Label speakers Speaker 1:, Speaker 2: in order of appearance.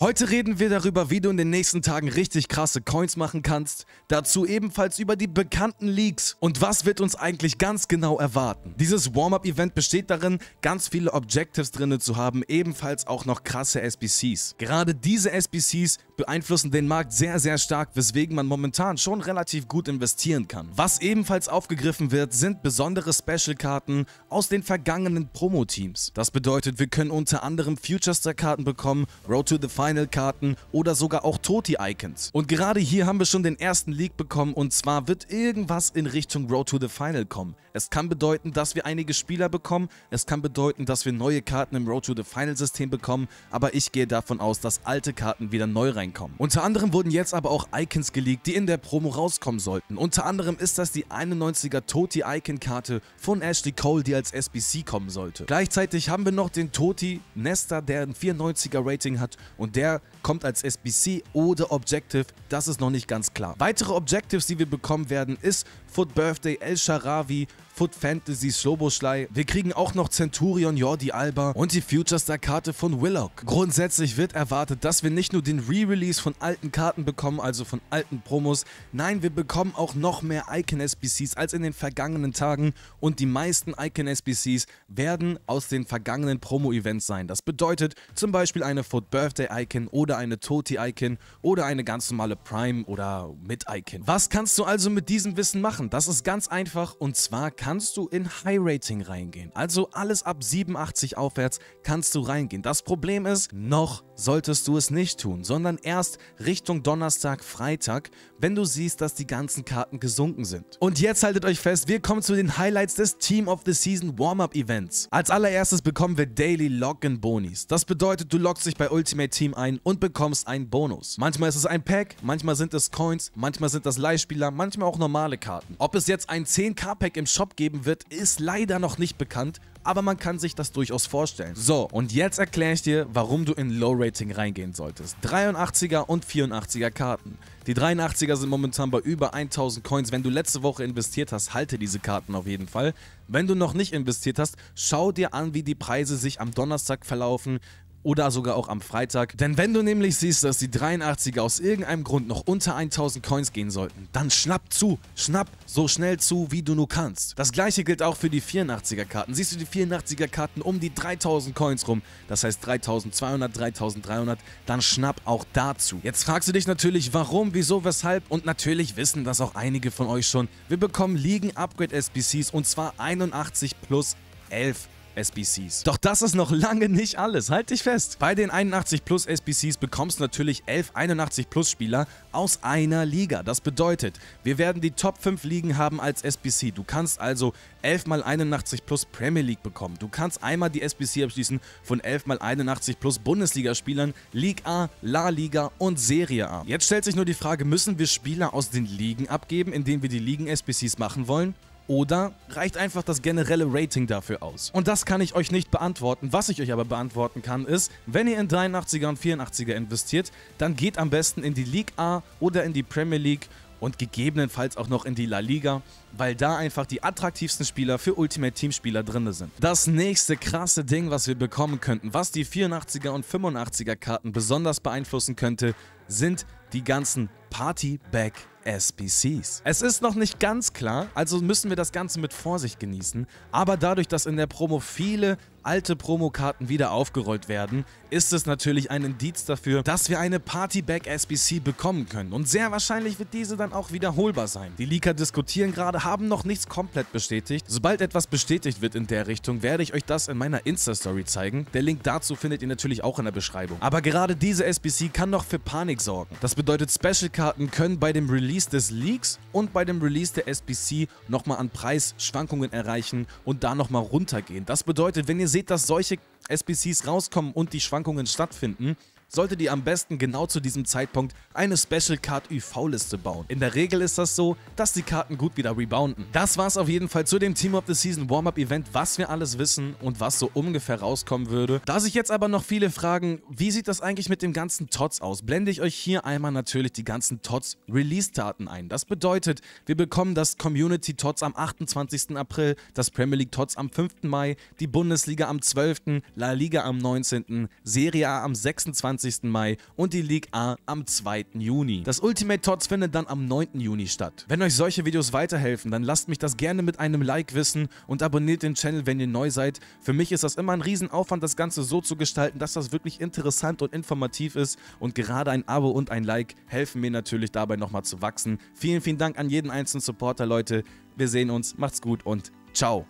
Speaker 1: Heute reden wir darüber, wie du in den nächsten Tagen richtig krasse Coins machen kannst. Dazu ebenfalls über die bekannten Leaks und was wird uns eigentlich ganz genau erwarten. Dieses Warm-Up-Event besteht darin, ganz viele Objectives drin zu haben, ebenfalls auch noch krasse SBCs. Gerade diese SBCs beeinflussen den Markt sehr, sehr stark, weswegen man momentan schon relativ gut investieren kann. Was ebenfalls aufgegriffen wird, sind besondere Special-Karten aus den vergangenen Promo-Teams. Das bedeutet, wir können unter anderem Future-Star-Karten bekommen, Road to the Final Final-Karten oder sogar auch Toti-Icons. Und gerade hier haben wir schon den ersten Leak bekommen und zwar wird irgendwas in Richtung Road to the Final kommen. Es kann bedeuten, dass wir einige Spieler bekommen, es kann bedeuten, dass wir neue Karten im Road to the Final-System bekommen, aber ich gehe davon aus, dass alte Karten wieder neu reinkommen. Unter anderem wurden jetzt aber auch Icons geleakt, die in der Promo rauskommen sollten. Unter anderem ist das die 91er Toti-Icon-Karte von Ashley Cole, die als SBC kommen sollte. Gleichzeitig haben wir noch den Toti Nesta, der ein 94er Rating hat und der kommt als SBC oder Objective, das ist noch nicht ganz klar. Weitere Objectives, die wir bekommen werden, ist Foot Birthday, El Sharawi, Foot Fantasy Sloboschlei. Wir kriegen auch noch Centurion Jordi Alba und die Future-Star-Karte von Willock. Grundsätzlich wird erwartet, dass wir nicht nur den Re-Release von alten Karten bekommen, also von alten Promos, nein, wir bekommen auch noch mehr Icon-SBCs als in den vergangenen Tagen und die meisten Icon-SBCs werden aus den vergangenen Promo-Events sein. Das bedeutet zum Beispiel eine Foot Birthday Icon oder eine Toti Icon oder eine ganz normale Prime oder mit Icon. Was kannst du also mit diesem Wissen machen? Das ist ganz einfach und zwar kann kannst du in High Rating reingehen. Also alles ab 87 aufwärts kannst du reingehen. Das Problem ist, noch solltest du es nicht tun, sondern erst Richtung Donnerstag, Freitag, wenn du siehst, dass die ganzen Karten gesunken sind. Und jetzt haltet euch fest, wir kommen zu den Highlights des Team of the Season Warm-Up Events. Als allererstes bekommen wir Daily Login Bonis. Das bedeutet, du loggst dich bei Ultimate Team ein und bekommst einen Bonus. Manchmal ist es ein Pack, manchmal sind es Coins, manchmal sind das Leihspieler, manchmal auch normale Karten. Ob es jetzt ein 10k Pack im Shop überhaupt geben wird, ist leider noch nicht bekannt, aber man kann sich das durchaus vorstellen. So, und jetzt erkläre ich dir, warum du in Low Rating reingehen solltest. 83er und 84er Karten. Die 83er sind momentan bei über 1000 Coins. Wenn du letzte Woche investiert hast, halte diese Karten auf jeden Fall. Wenn du noch nicht investiert hast, schau dir an, wie die Preise sich am Donnerstag verlaufen, oder sogar auch am Freitag. Denn wenn du nämlich siehst, dass die 83er aus irgendeinem Grund noch unter 1000 Coins gehen sollten, dann schnapp zu, schnapp so schnell zu, wie du nur kannst. Das gleiche gilt auch für die 84er Karten. Siehst du die 84er Karten um die 3000 Coins rum, das heißt 3200, 3300, dann schnapp auch dazu. Jetzt fragst du dich natürlich, warum, wieso, weshalb und natürlich wissen das auch einige von euch schon. Wir bekommen Liegen Upgrade SBCs und zwar 81 plus 11. SBCs. Doch das ist noch lange nicht alles, halt dich fest. Bei den 81 Plus SBCs bekommst du natürlich 11 81 Plus Spieler aus einer Liga. Das bedeutet, wir werden die Top 5 Ligen haben als SBC. Du kannst also 11 mal 81 Plus Premier League bekommen. Du kannst einmal die SBC abschließen von 11 mal 81 Plus Bundesligaspielern, Liga A, La Liga und Serie A. Jetzt stellt sich nur die Frage, müssen wir Spieler aus den Ligen abgeben, indem wir die Ligen SBCs machen wollen? Oder reicht einfach das generelle Rating dafür aus? Und das kann ich euch nicht beantworten. Was ich euch aber beantworten kann, ist, wenn ihr in 83er und 84er investiert, dann geht am besten in die League A oder in die Premier League und gegebenenfalls auch noch in die La Liga, weil da einfach die attraktivsten Spieler für Ultimate Team Spieler drin sind. Das nächste krasse Ding, was wir bekommen könnten, was die 84er und 85er Karten besonders beeinflussen könnte, sind die ganzen Party Back SBCs. Es ist noch nicht ganz klar, also müssen wir das Ganze mit Vorsicht genießen, aber dadurch, dass in der Promo viele alte Promokarten wieder aufgerollt werden, ist es natürlich ein Indiz dafür, dass wir eine Partyback SBC bekommen können. Und sehr wahrscheinlich wird diese dann auch wiederholbar sein. Die Leaker diskutieren gerade, haben noch nichts komplett bestätigt. Sobald etwas bestätigt wird in der Richtung, werde ich euch das in meiner Insta-Story zeigen. Der Link dazu findet ihr natürlich auch in der Beschreibung. Aber gerade diese SBC kann noch für Panik sorgen. Das bedeutet, Special-Karten können bei dem Release des Leaks und bei dem Release der SBC nochmal an Preisschwankungen erreichen und da nochmal runtergehen. Das bedeutet, wenn ihr seht, dass solche SBCs rauskommen und die Schwankungen stattfinden, solltet ihr am besten genau zu diesem Zeitpunkt eine Special Card UV-Liste bauen. In der Regel ist das so, dass die Karten gut wieder rebounden. Das war's auf jeden Fall zu dem Team of the Season Warm-Up Event, was wir alles wissen und was so ungefähr rauskommen würde. Da sich jetzt aber noch viele fragen, wie sieht das eigentlich mit dem ganzen TOTS aus, blende ich euch hier einmal natürlich die ganzen TOTS Release-Daten ein. Das bedeutet, wir bekommen das Community TOTS am 28. April, das Premier League TOTS am 5. Mai, die Bundesliga am 12., La Liga am 19., Serie A am 26. 20. Mai und die League A am 2. Juni. Das Ultimate Tots findet dann am 9. Juni statt. Wenn euch solche Videos weiterhelfen, dann lasst mich das gerne mit einem Like wissen und abonniert den Channel, wenn ihr neu seid. Für mich ist das immer ein Riesenaufwand, das Ganze so zu gestalten, dass das wirklich interessant und informativ ist und gerade ein Abo und ein Like helfen mir natürlich dabei nochmal zu wachsen. Vielen, vielen Dank an jeden einzelnen Supporter, Leute. Wir sehen uns, macht's gut und ciao.